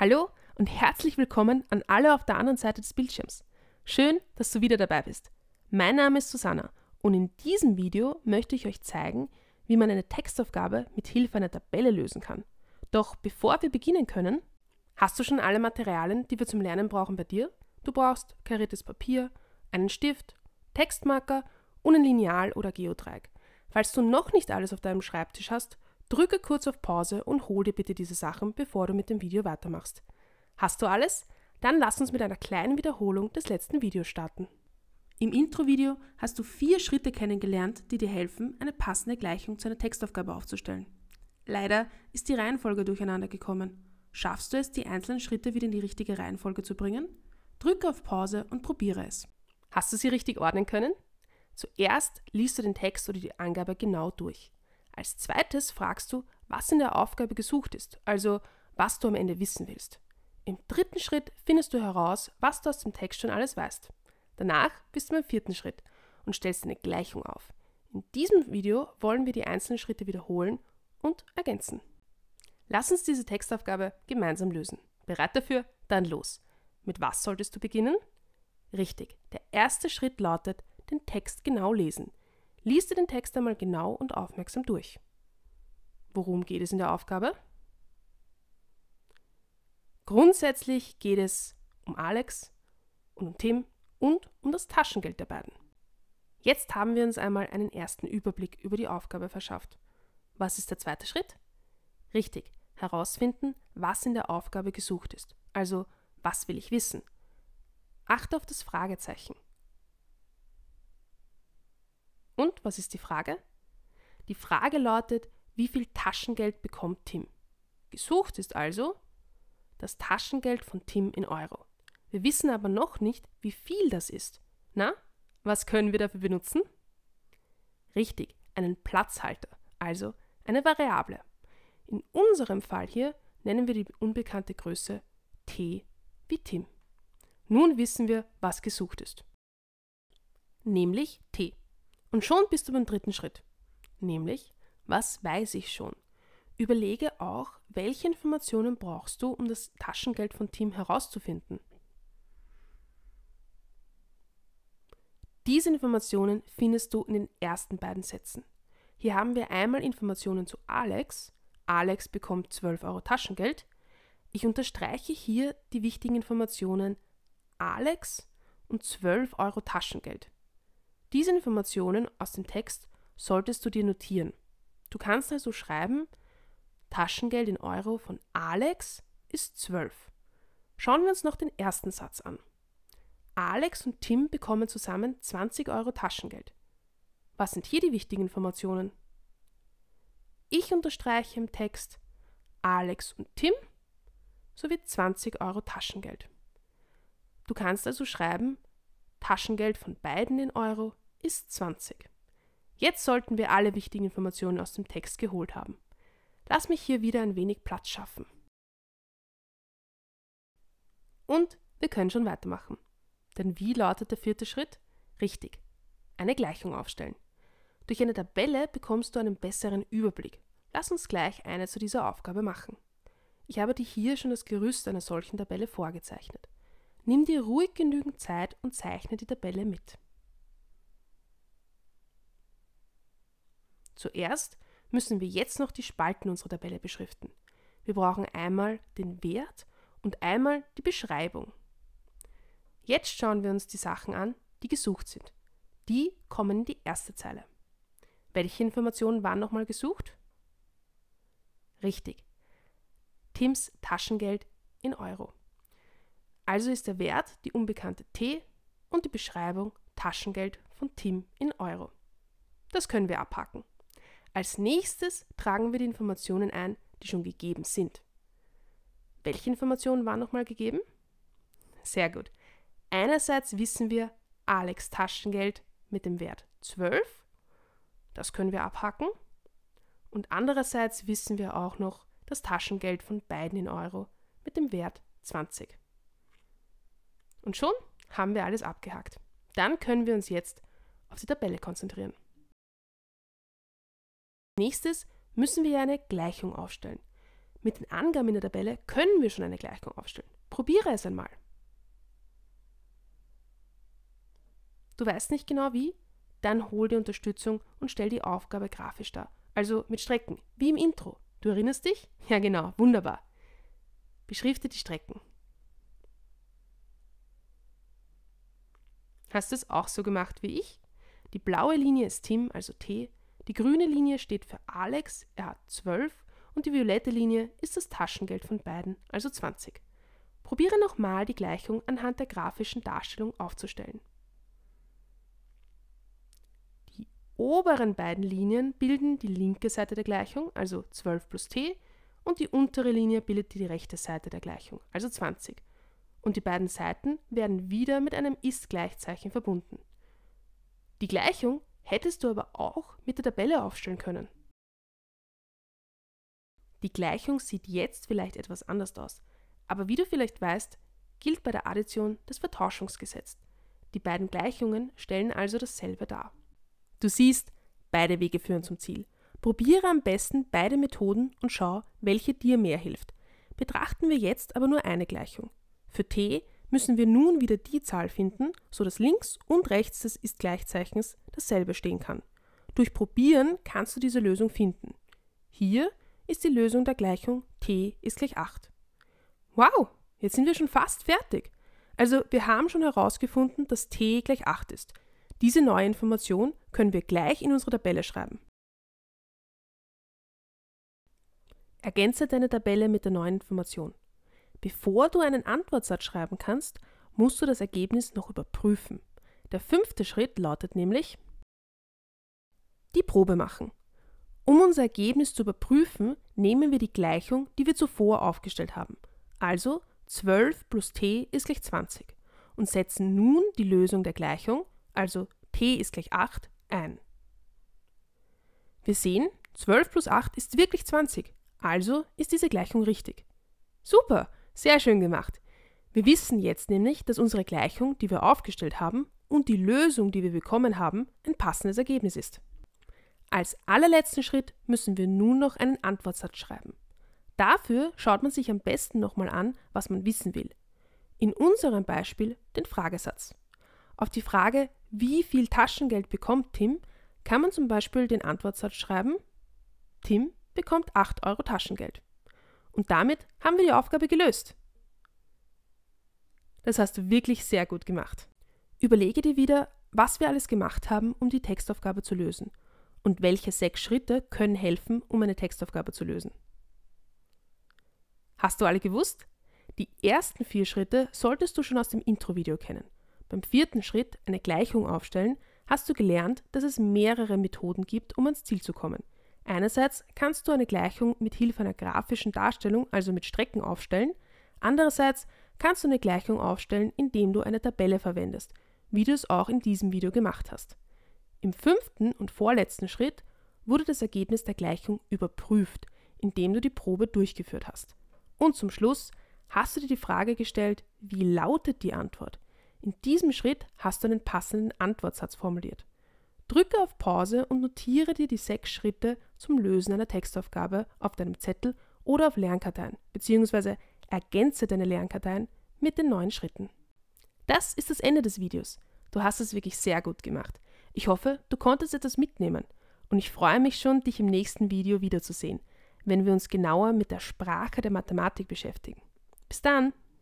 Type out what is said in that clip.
Hallo und herzlich willkommen an alle auf der anderen Seite des Bildschirms. Schön, dass du wieder dabei bist. Mein Name ist Susanna und in diesem Video möchte ich euch zeigen, wie man eine Textaufgabe mit Hilfe einer Tabelle lösen kann. Doch bevor wir beginnen können, hast du schon alle Materialien, die wir zum Lernen brauchen bei dir? Du brauchst kariertes Papier, einen Stift, Textmarker und ein Lineal oder Geodreieck. Falls du noch nicht alles auf deinem Schreibtisch hast, Drücke kurz auf Pause und hol dir bitte diese Sachen, bevor du mit dem Video weitermachst. Hast du alles? Dann lass uns mit einer kleinen Wiederholung des letzten Videos starten. Im Intro-Video hast du vier Schritte kennengelernt, die dir helfen, eine passende Gleichung zu einer Textaufgabe aufzustellen. Leider ist die Reihenfolge durcheinander gekommen. Schaffst du es, die einzelnen Schritte wieder in die richtige Reihenfolge zu bringen? Drücke auf Pause und probiere es. Hast du sie richtig ordnen können? Zuerst liest du den Text oder die Angabe genau durch. Als zweites fragst du, was in der Aufgabe gesucht ist, also was du am Ende wissen willst. Im dritten Schritt findest du heraus, was du aus dem Text schon alles weißt. Danach bist du beim vierten Schritt und stellst eine Gleichung auf. In diesem Video wollen wir die einzelnen Schritte wiederholen und ergänzen. Lass uns diese Textaufgabe gemeinsam lösen. Bereit dafür? Dann los. Mit was solltest du beginnen? Richtig, der erste Schritt lautet, den Text genau lesen. Lies dir den Text einmal genau und aufmerksam durch. Worum geht es in der Aufgabe? Grundsätzlich geht es um Alex und um Tim und um das Taschengeld der beiden. Jetzt haben wir uns einmal einen ersten Überblick über die Aufgabe verschafft. Was ist der zweite Schritt? Richtig, herausfinden, was in der Aufgabe gesucht ist. Also, was will ich wissen? Achte auf das Fragezeichen. Und was ist die Frage? Die Frage lautet, wie viel Taschengeld bekommt Tim? Gesucht ist also das Taschengeld von Tim in Euro. Wir wissen aber noch nicht, wie viel das ist. Na, was können wir dafür benutzen? Richtig, einen Platzhalter, also eine Variable. In unserem Fall hier nennen wir die unbekannte Größe t wie Tim. Nun wissen wir, was gesucht ist. Nämlich t. Und schon bist du beim dritten Schritt, nämlich, was weiß ich schon? Überlege auch, welche Informationen brauchst du, um das Taschengeld von Tim herauszufinden. Diese Informationen findest du in den ersten beiden Sätzen. Hier haben wir einmal Informationen zu Alex. Alex bekommt 12 Euro Taschengeld. Ich unterstreiche hier die wichtigen Informationen Alex und 12 Euro Taschengeld. Diese Informationen aus dem Text solltest du dir notieren. Du kannst also schreiben, Taschengeld in Euro von Alex ist 12. Schauen wir uns noch den ersten Satz an. Alex und Tim bekommen zusammen 20 Euro Taschengeld. Was sind hier die wichtigen Informationen? Ich unterstreiche im Text Alex und Tim sowie 20 Euro Taschengeld. Du kannst also schreiben Taschengeld von beiden in Euro ist 20. Jetzt sollten wir alle wichtigen Informationen aus dem Text geholt haben. Lass mich hier wieder ein wenig Platz schaffen. Und wir können schon weitermachen. Denn wie lautet der vierte Schritt? Richtig, eine Gleichung aufstellen. Durch eine Tabelle bekommst du einen besseren Überblick. Lass uns gleich eine zu dieser Aufgabe machen. Ich habe dir hier schon das Gerüst einer solchen Tabelle vorgezeichnet. Nimm dir ruhig genügend Zeit und zeichne die Tabelle mit. Zuerst müssen wir jetzt noch die Spalten unserer Tabelle beschriften. Wir brauchen einmal den Wert und einmal die Beschreibung. Jetzt schauen wir uns die Sachen an, die gesucht sind. Die kommen in die erste Zeile. Welche Informationen waren nochmal gesucht? Richtig. Tims Taschengeld in Euro. Also ist der Wert die unbekannte T und die Beschreibung Taschengeld von Tim in Euro. Das können wir abhaken. Als nächstes tragen wir die Informationen ein, die schon gegeben sind. Welche Informationen waren nochmal gegeben? Sehr gut. Einerseits wissen wir Alex Taschengeld mit dem Wert 12. Das können wir abhacken. Und andererseits wissen wir auch noch das Taschengeld von beiden in Euro mit dem Wert 20. Und schon haben wir alles abgehakt. Dann können wir uns jetzt auf die Tabelle konzentrieren nächstes müssen wir eine Gleichung aufstellen. Mit den Angaben in der Tabelle können wir schon eine Gleichung aufstellen. Probiere es einmal. Du weißt nicht genau wie? Dann hol die Unterstützung und stell die Aufgabe grafisch dar. Also mit Strecken, wie im Intro. Du erinnerst dich? Ja genau, wunderbar. Beschrifte die Strecken. Hast du es auch so gemacht wie ich? Die blaue Linie ist Tim, also T, die grüne Linie steht für Alex, er hat 12 und die violette Linie ist das Taschengeld von beiden, also 20. Probiere nochmal die Gleichung anhand der grafischen Darstellung aufzustellen. Die oberen beiden Linien bilden die linke Seite der Gleichung, also 12 plus t, und die untere Linie bildet die rechte Seite der Gleichung, also 20. Und die beiden Seiten werden wieder mit einem Ist-Gleichzeichen verbunden. Die Gleichung hättest du aber auch mit der Tabelle aufstellen können. Die Gleichung sieht jetzt vielleicht etwas anders aus, aber wie du vielleicht weißt, gilt bei der Addition das Vertauschungsgesetz. Die beiden Gleichungen stellen also dasselbe dar. Du siehst, beide Wege führen zum Ziel. Probiere am besten beide Methoden und schau, welche dir mehr hilft. Betrachten wir jetzt aber nur eine Gleichung. Für t müssen wir nun wieder die Zahl finden, so dass links und rechts des Ist-Gleichzeichens dasselbe stehen kann. Durch Probieren kannst du diese Lösung finden. Hier ist die Lösung der Gleichung t ist gleich 8. Wow, jetzt sind wir schon fast fertig. Also wir haben schon herausgefunden, dass t gleich 8 ist. Diese neue Information können wir gleich in unsere Tabelle schreiben. Ergänze deine Tabelle mit der neuen Information. Bevor du einen Antwortsatz schreiben kannst, musst du das Ergebnis noch überprüfen. Der fünfte Schritt lautet nämlich die Probe machen. Um unser Ergebnis zu überprüfen, nehmen wir die Gleichung, die wir zuvor aufgestellt haben, also 12 plus t ist gleich 20, und setzen nun die Lösung der Gleichung, also t ist gleich 8, ein. Wir sehen, 12 plus 8 ist wirklich 20, also ist diese Gleichung richtig. Super, sehr schön gemacht. Wir wissen jetzt nämlich, dass unsere Gleichung, die wir aufgestellt haben, und die Lösung, die wir bekommen haben, ein passendes Ergebnis ist. Als allerletzten Schritt müssen wir nun noch einen Antwortsatz schreiben. Dafür schaut man sich am besten nochmal an, was man wissen will. In unserem Beispiel den Fragesatz. Auf die Frage, wie viel Taschengeld bekommt Tim, kann man zum Beispiel den Antwortsatz schreiben, Tim bekommt 8 Euro Taschengeld. Und damit haben wir die Aufgabe gelöst. Das hast du wirklich sehr gut gemacht. Überlege dir wieder, was wir alles gemacht haben, um die Textaufgabe zu lösen und welche sechs Schritte können helfen, um eine Textaufgabe zu lösen. Hast du alle gewusst? Die ersten vier Schritte solltest du schon aus dem Intro-Video kennen. Beim vierten Schritt, eine Gleichung aufstellen, hast du gelernt, dass es mehrere Methoden gibt, um ans Ziel zu kommen. Einerseits kannst du eine Gleichung mit Hilfe einer grafischen Darstellung, also mit Strecken, aufstellen. Andererseits kannst du eine Gleichung aufstellen, indem du eine Tabelle verwendest, wie du es auch in diesem Video gemacht hast. Im fünften und vorletzten Schritt wurde das Ergebnis der Gleichung überprüft, indem du die Probe durchgeführt hast. Und zum Schluss hast du dir die Frage gestellt, wie lautet die Antwort? In diesem Schritt hast du einen passenden Antwortsatz formuliert. Drücke auf Pause und notiere dir die sechs Schritte zum Lösen einer Textaufgabe auf deinem Zettel oder auf Lernkarteien, bzw. ergänze deine Lernkarteien mit den neuen Schritten. Das ist das Ende des Videos. Du hast es wirklich sehr gut gemacht. Ich hoffe, du konntest etwas mitnehmen und ich freue mich schon, dich im nächsten Video wiederzusehen, wenn wir uns genauer mit der Sprache der Mathematik beschäftigen. Bis dann!